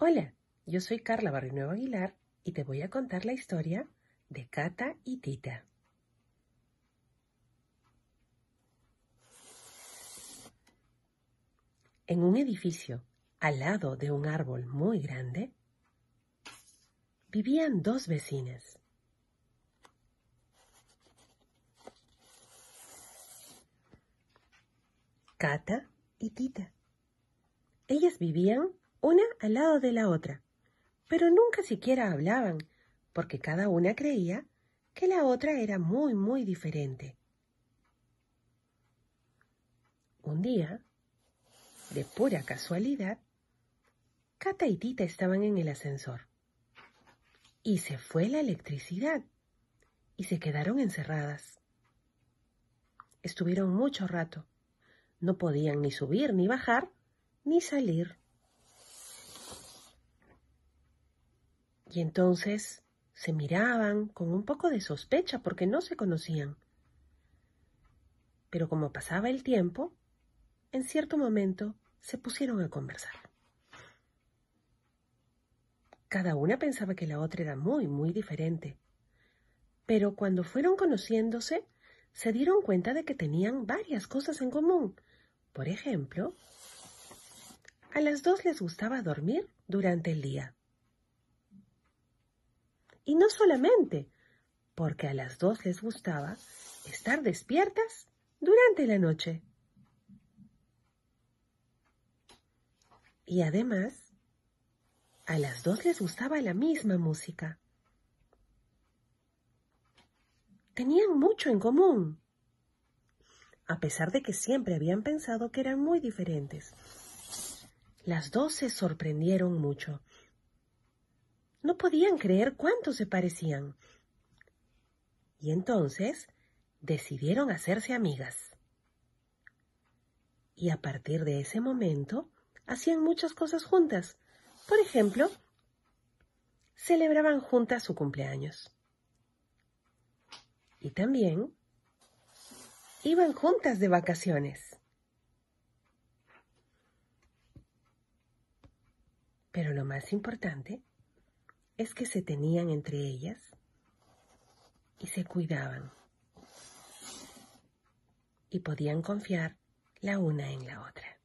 Hola, yo soy Carla Barrinuevo Aguilar y te voy a contar la historia de Cata y Tita. En un edificio, al lado de un árbol muy grande, vivían dos vecinas. Cata y Tita. Ellas vivían una al lado de la otra, pero nunca siquiera hablaban, porque cada una creía que la otra era muy, muy diferente. Un día, de pura casualidad, Cata y Tita estaban en el ascensor. Y se fue la electricidad. Y se quedaron encerradas. Estuvieron mucho rato. No podían ni subir, ni bajar, ni salir. Y entonces se miraban con un poco de sospecha porque no se conocían. Pero como pasaba el tiempo, en cierto momento se pusieron a conversar. Cada una pensaba que la otra era muy, muy diferente. Pero cuando fueron conociéndose, se dieron cuenta de que tenían varias cosas en común. Por ejemplo, a las dos les gustaba dormir durante el día. Y no solamente porque a las dos les gustaba estar despiertas durante la noche. Y además, a las dos les gustaba la misma música. Tenían mucho en común, a pesar de que siempre habían pensado que eran muy diferentes. Las dos se sorprendieron mucho no podían creer cuánto se parecían. Y entonces decidieron hacerse amigas. Y a partir de ese momento hacían muchas cosas juntas. Por ejemplo, celebraban juntas su cumpleaños. Y también iban juntas de vacaciones. Pero lo más importante es que se tenían entre ellas y se cuidaban y podían confiar la una en la otra.